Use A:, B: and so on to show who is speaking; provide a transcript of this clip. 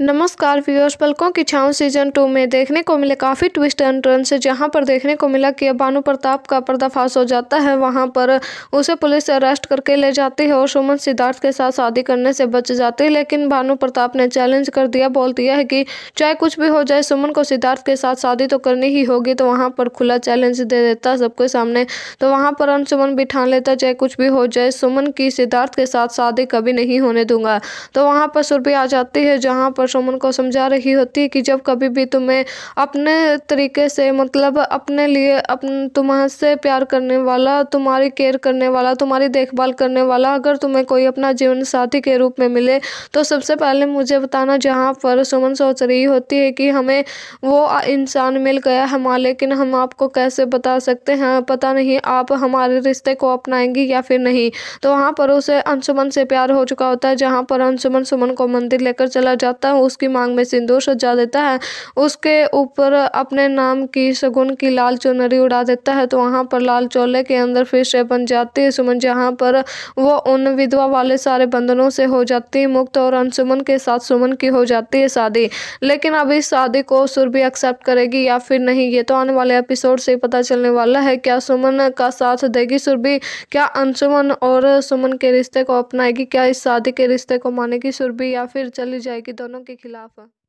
A: नमस्कार व्यूअर्स पलकों की छाँव सीजन टू में देखने को मिले काफ़ी ट्विस्ट एंड टर्न से जहां पर देखने को मिला कि भानु प्रताप का पर्दाफाश हो जाता है वहां पर उसे पुलिस अरेस्ट करके ले जाती है और सुमन सिद्धार्थ के साथ शादी करने से बच जाती है लेकिन भानु प्रताप ने चैलेंज कर दिया बोल दिया है कि चाहे कुछ भी हो जाए सुमन को सिद्धार्थ के साथ शादी तो करनी ही होगी तो वहाँ पर खुला चैलेंज दे देता सबके सामने तो वहाँ पर अनसुमन भी ठान लेता चाहे कुछ भी हो जाए सुमन की सिद्धार्थ के साथ शादी कभी नहीं होने दूंगा तो वहाँ पर सुरभि आ जाती है जहाँ पर पर सुमन को समझा रही होती है कि जब कभी भी तुम्हें अपने तरीके से मतलब अपने लिए अपने तुम्हारे प्यार करने वाला तुम्हारी केयर करने वाला तुम्हारी देखभाल करने वाला अगर तुम्हें कोई अपना जीवन साथी के रूप में मिले तो सबसे पहले मुझे बताना जहाँ पर सुमन सोच रही होती है कि हमें वो इंसान मिल गया हमारे लेकिन हम आपको कैसे बता सकते हैं पता नहीं आप हमारे रिश्ते को अपनाएंगी या फिर नहीं तो वहाँ पर उसे अंशुमन से प्यार हो चुका होता है जहाँ पर अंशुमन सुमन को मंदिर लेकर चला जाता है उसकी मांग में सिंदूर सजा देता है उसके ऊपर अपने नाम की शगुन की लाल चुनरी उड़ा देता है तो वहाँ पर लाल चोले के अंदर फिर से बन जाती है सुमन जहाँ पर वो उन विधवा वाले सारे बंधनों से हो जाती है मुक्त और अनसुमन के साथ सुमन की हो जाती है शादी लेकिन अब इस शादी को सुरभि एक्सेप्ट करेगी या फिर नहीं ये तो आने वाले एपिसोड से पता चलने वाला है क्या सुमन का साथ देगी सुरभि क्या अनसुमन और सुमन के रिश्ते को अपनाएगी क्या इस शादी के रिश्ते को मानेगी सुरभि या फिर चली जाएगी दोनों के खिलाफ है